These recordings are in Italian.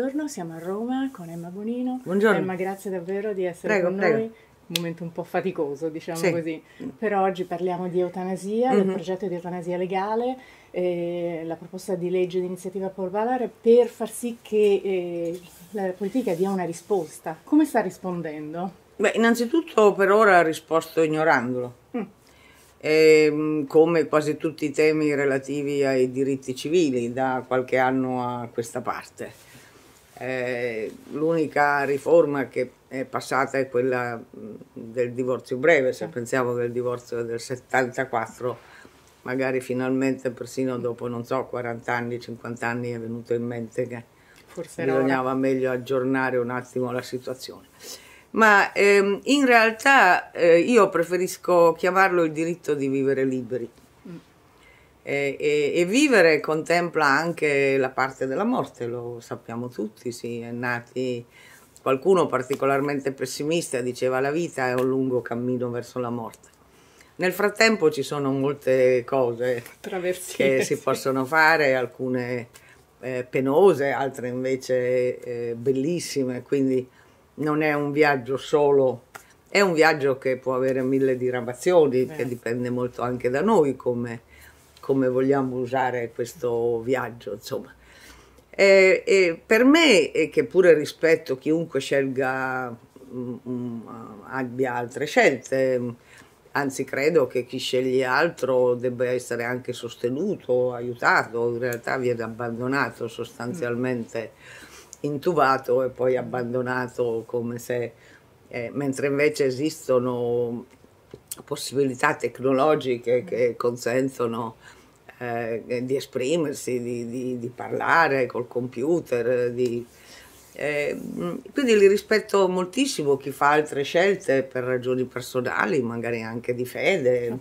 buongiorno, siamo a Roma con Emma Bonino. Buongiorno. Emma, grazie davvero di essere prego, con prego. noi. Un momento un po' faticoso, diciamo sì. così. Però oggi parliamo di eutanasia, mm-hmm. del mhm. progetto di eutanasia legale, eh, la proposta di legge di iniziativa popolare per far sì che eh, la politica dia una risposta. Come sta rispondendo? Beh, innanzitutto per ora ha risposto ignorandolo. Mm. E, ehm, come quasi tutti i temi relativi ai diritti civili da qualche anno a questa parte. Eh, l'unica riforma che è passata è quella del divorzio breve, se pensiamo che il divorzio del 74, magari finalmente persino dopo non so 40 anni, 50 anni è venuto in mente che Forse bisognava ora. meglio aggiornare un attimo la situazione. Ma ehm, in realtà eh, io preferisco chiamarlo il diritto di vivere liberi e, e, e, vivere contempla anche la parte della morte, lo sappiamo tutti, si sì, è nati qualcuno particolarmente pessimista diceva la vita è un lungo cammino verso la morte. Nel frattempo ci sono molte cose Traversie, che si sì. possono fare, alcune eh, penose, altre invece eh, bellissime, quindi non è un viaggio solo, è un viaggio che può avere mille diramazioni, eh. che dipende molto anche da noi come come vogliamo usare questo viaggio, insomma. E, e per me, e che pure rispetto chiunque scelga, mh, mm, mh, mm, abbia altre scelte, mm, anzi credo che chi sceglie altro debba essere anche sostenuto, aiutato, in realtà viene abbandonato sostanzialmente, intubato e poi abbandonato come se, eh, mentre invece esistono possibilità tecnologiche che consentono eh, eh, di esprimersi, di, di, di, parlare col computer. Di, eh, quindi li rispetto moltissimo chi fa altre scelte per ragioni personali, magari anche di fede,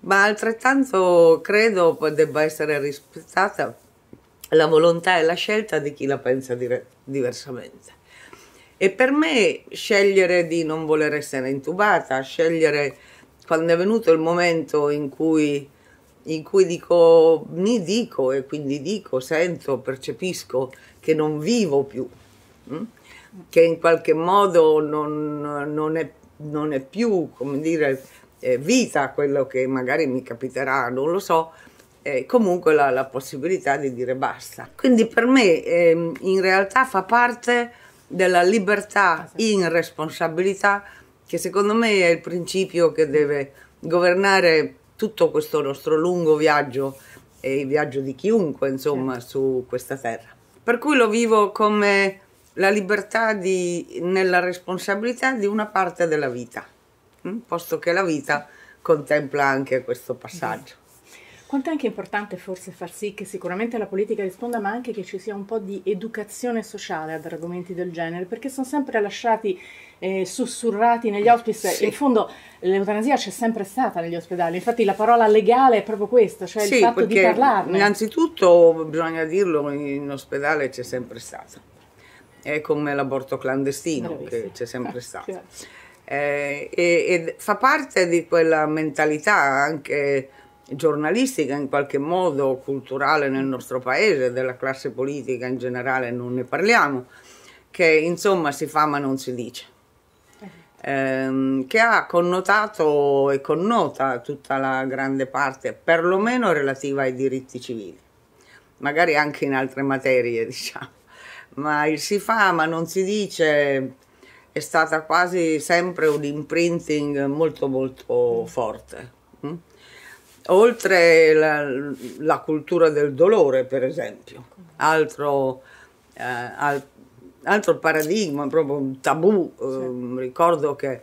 ma altrettanto credo debba essere rispettata la volontà e la scelta di chi la pensa diversamente. E per me scegliere di non voler essere intubata, scegliere quando è venuto il momento in cui in cui dico mi dico e quindi dico, sento, percepisco che non vivo più, mm? che in qualche modo non, non, è, non è, più, come dire, vita quello che magari mi capiterà, non lo so, è comunque la, la, possibilità di dire basta. Quindi per me eh, in realtà fa parte della libertà ah, in responsabilità che secondo me è il principio che deve governare tutto questo nostro lungo viaggio e il viaggio di chiunque, insomma, certo. su questa terra. Per cui lo vivo come la libertà di, nella responsabilità di una parte della vita, mm? posto che la vita contempla anche questo passaggio. Quanto è anche importante forse far sì che sicuramente la politica risponda, ma anche che ci sia un po' di educazione sociale ad argomenti del genere, perché sono sempre lasciati eh, sussurrati negli hospice. Sì. In fondo l'eutanasia c'è sempre stata negli ospedali, infatti la parola legale è proprio questa, cioè sì, il fatto di parlarne. Innanzitutto, bisogna dirlo, in ospedale c'è sempre stata. È come l'aborto clandestino Bravissima. che c'è sempre stato. Eh, e, e, fa parte di quella mentalità anche giornalistica in qualche modo culturale nel nostro paese, della classe politica in generale non ne parliamo, che insomma si fa ma non si dice, ehm, che ha connotato e connota tutta la grande parte, perlomeno relativa ai diritti civili, magari anche in altre materie diciamo, ma il si fa ma non si dice è stata quasi sempre un imprinting molto molto forte oltre la, la, cultura del dolore, per esempio, altro, eh, al, altro paradigma, proprio un tabù. Eh, ricordo che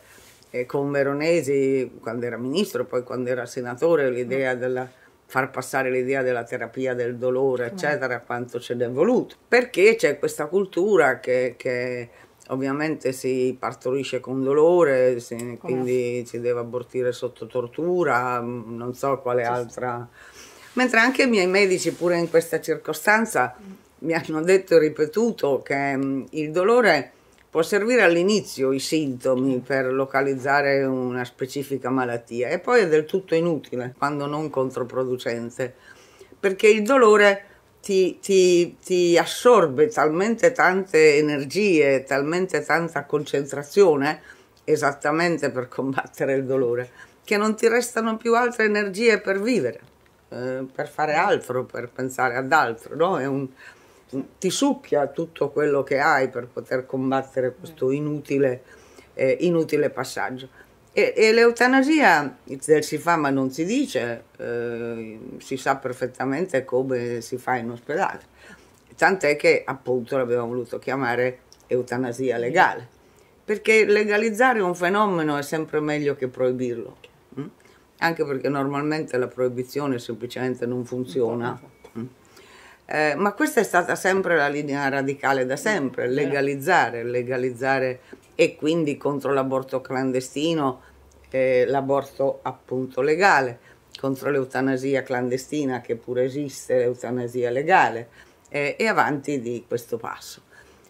eh, con Veronesi, quando era ministro, poi quando era senatore, l'idea mm. della far passare l'idea della terapia del dolore, certo. eccetera, quanto ce n'è voluto, perché c'è questa cultura che, che ovviamente si partorisce con dolore, si, quindi si deve abortire sotto tortura, mm, non so quale sì, altra. Mentre anche i miei medici, pure in questa circostanza, mm. mi hanno detto e ripetuto che mm, il dolore può servire all'inizio i sintomi per localizzare una specifica malattia e poi è del tutto inutile quando non controproducente, perché il dolore ti, ti, ti assorbe talmente tante energie, talmente tanta concentrazione, esattamente per combattere il dolore, che non ti restano più altre energie per vivere, eh, per fare altro, per pensare ad altro, no? un, ti succhia tutto quello che hai per poter combattere questo inutile, eh, inutile passaggio. E, e l'eutanasia si fa ma non si dice, eh, si sa perfettamente come si fa in ospedale, tant'è che appunto l'abbiamo voluto chiamare eutanasia legale, perché legalizzare un fenomeno è sempre meglio che proibirlo, eh? anche perché normalmente la proibizione semplicemente non funziona. Eh? Eh, ma questa è stata sempre la linea radicale da sempre, legalizzare, legalizzare e quindi contro l'aborto clandestino, eh, l'aborto appunto legale, contro l'eutanasia clandestina che pure esiste, l'eutanasia legale eh, e avanti di questo passo.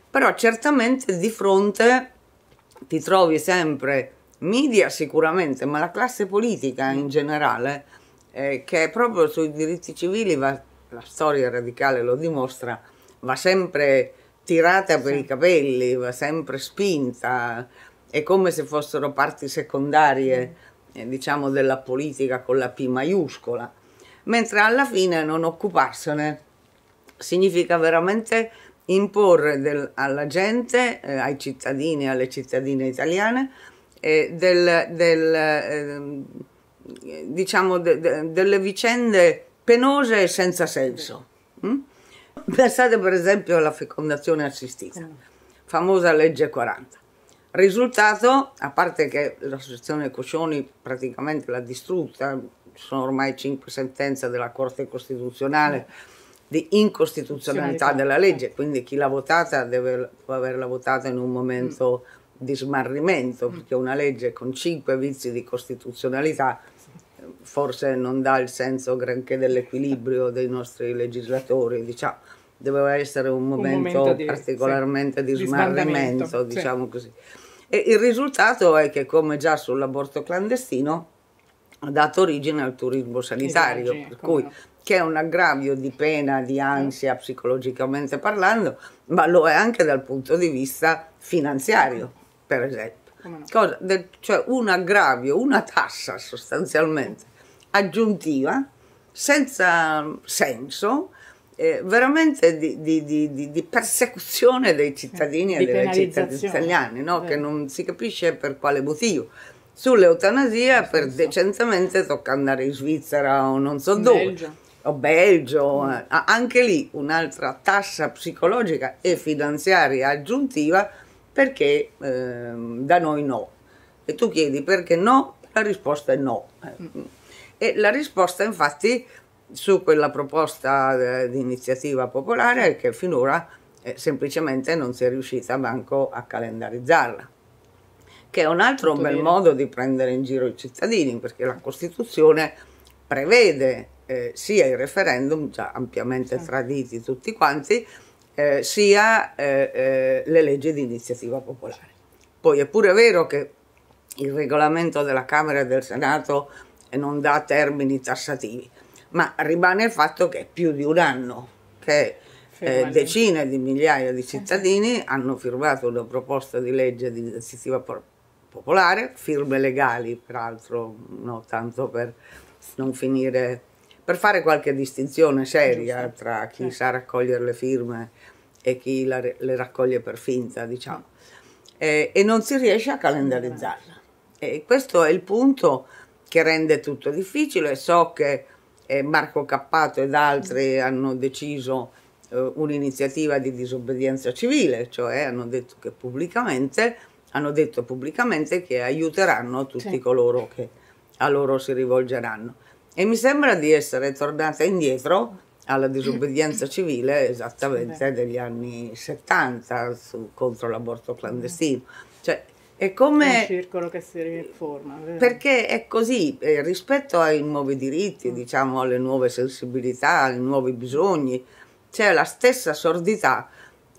Però certamente di fronte ti trovi sempre media sicuramente, ma la classe politica in generale eh, che proprio sui diritti civili va la storia radicale lo dimostra, va sempre tirata per sì. i capelli, va sempre spinta, è come se fossero parti secondarie, mm. eh, diciamo, della politica con la P maiuscola, mentre alla fine non occuparsene significa veramente imporre del, alla gente, eh, ai cittadini e alle cittadine italiane, eh, del, del, ehm, diciamo de, de, delle vicende penose e senza senso. Mm? Pensate per esempio alla fecondazione assistita, famosa legge 40. Risultato, a parte che l'associazione Coscioni praticamente l'ha distrutta, sono ormai cinque sentenze della Corte Costituzionale di incostituzionalità della legge, quindi chi l'ha votata deve, può averla votata in un momento mm. di smarrimento, mm. perché una legge con cinque vizi di costituzionalità forse non dà il senso granché dell'equilibrio dei nostri legislatori, diciamo, doveva essere un momento, un momento di, particolarmente sì, di smarrimento, di diciamo sì. così. E il risultato è che, come già sull'aborto clandestino, ha dato origine al turismo sanitario, per cui che è un aggravio di pena, di ansia psicologicamente parlando, ma lo è anche dal punto di vista finanziario, per esempio. No. Cosa, cioè un aggravio, una tassa sostanzialmente aggiuntiva, senza senso, eh, veramente di, di, di, di, persecuzione dei cittadini e delle cittadine italiane, no? che non si capisce per quale motivo. Sull'eutanasia, per decentemente tocca andare in Svizzera o non so in dove. Belgio o Belgio, mm. Eh. anche lì un'altra tassa psicologica e finanziaria aggiuntiva perché eh, da noi no. E tu chiedi perché no, la risposta è no. Eh, mm. E la risposta infatti su quella proposta eh, di iniziativa popolare è che finora eh, semplicemente non si è riuscita manco a calendarizzarla che è un altro Tutto bel vero. modo di prendere in giro i cittadini, perché la Costituzione prevede eh, sia i referendum, già ampiamente sì. Certo. traditi tutti quanti, eh, sia eh, eh, le leggi di iniziativa popolare. Poi è pure vero che il regolamento della Camera e del Senato e non dà termini tassativi, ma rimane il fatto che è più di un anno che eh, decine di migliaia di eh, cittadini hanno firmato una proposta di legge di iniziativa popolare, firme legali peraltro, no, tanto per non finire, per fare qualche distinzione seria tra chi eh. sa raccogliere le firme e chi la, le raccoglie per finta, diciamo, eh. e non si riesce a calendarizzarla. E questo è il punto che rende tutto difficile. So che eh, Marco Cappato ed altri hanno deciso eh, un'iniziativa di disobbedienza civile, cioè hanno detto che pubblicamente, detto pubblicamente che aiuteranno tutti sì. coloro che a loro si rivolgeranno. E mi sembra di essere tornata indietro alla disobbedienza civile esattamente sì, degli anni 70 su, contro l'aborto clandestino. Cioè, è come... un circolo che si riforma. Vero? Perché è così, eh, rispetto ai nuovi diritti, mm. diciamo, alle nuove sensibilità, ai nuovi bisogni, c'è la stessa sordità,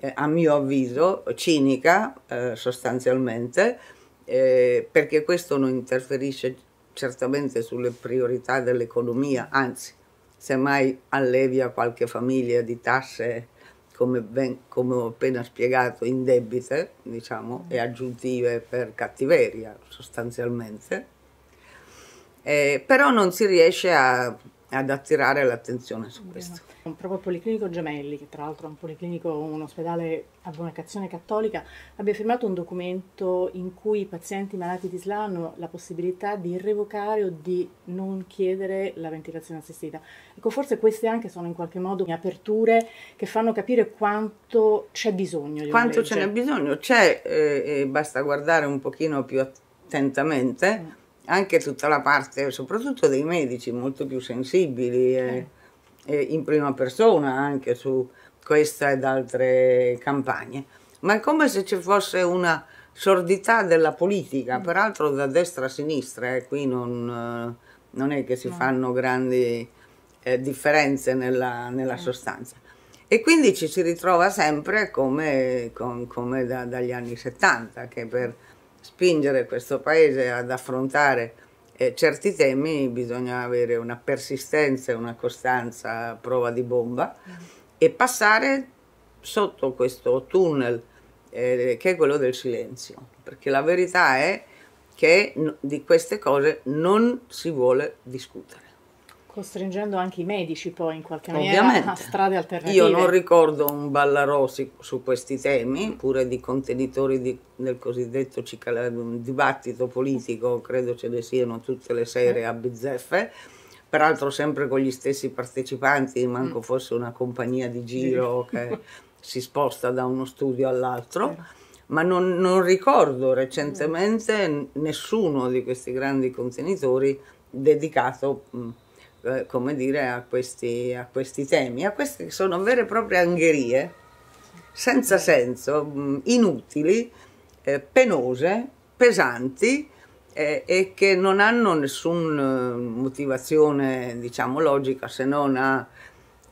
eh, a mio avviso, cinica eh, sostanzialmente, eh, perché questo non interferisce certamente sulle priorità dell'economia, anzi, semmai allevia qualche famiglia di tasse come, ben, come ho appena spiegato, indebite, diciamo, e aggiuntive per cattiveria, sostanzialmente. Eh, però non si riesce a ad attirare l'attenzione su questo. Un proprio Policlinico Gemelli, che tra l'altro è un policlinico, un ospedale a vocazione cattolica, abbia firmato un documento in cui i pazienti malati di SLA hanno la possibilità di revocare o di non chiedere la ventilazione assistita. Ecco, forse queste anche sono in qualche modo aperture che fanno capire quanto c'è bisogno. Di quanto ce n'è bisogno? C'è, eh, basta guardare un pochino più attentamente. Mm anche tutta la parte soprattutto dei medici molto più sensibili eh. E, in prima persona anche su questa ed altre campagne, ma è come se ci fosse una sordità della politica, mm. peraltro da destra a sinistra, eh, qui non, eh, non, è che si no. fanno grandi eh, differenze nella, nella mm. sostanza. E quindi ci si ritrova sempre come, con, come da, dagli anni 70, che per spingere questo paese ad affrontare eh, certi temi bisogna avere una persistenza e una costanza a prova di bomba e passare sotto questo tunnel eh, che è quello del silenzio, perché la verità è che di queste cose non si vuole discutere. Costringendo anche i medici poi in qualche maniera a strade alternative. Io non ricordo un ballarò su, su questi temi, pure di contenitori di, del cosiddetto cicala, dibattito politico, credo ce ne siano tutte le sere eh. a bizzeffe peraltro sempre con gli stessi partecipanti, manco mm. fosse una compagnia di giro che si sposta da uno studio all'altro, eh. ma non, non, ricordo recentemente mm. nessuno di questi grandi contenitori dedicato mm, eh, come dire, a questi, a questi temi, a queste che sono vere e proprie angherie, senza senso, mm, inutili, eh, penose, pesanti eh, e che non hanno nessuna eh, motivazione, diciamo, logica, se non a,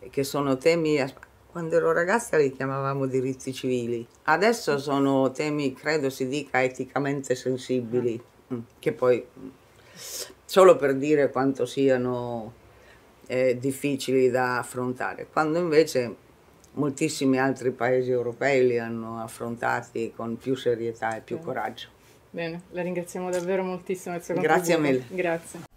che sono temi... A, quando ero ragazza li chiamavamo diritti civili, adesso sono temi, credo si dica, eticamente sensibili, mm. Mm, che poi solo per dire quanto siano eh, difficili da affrontare, quando invece moltissimi altri paesi europei li hanno affrontati con più serietà e più Bene. coraggio. Bene, la ringraziamo davvero moltissimo. Grazie mille. Grazie.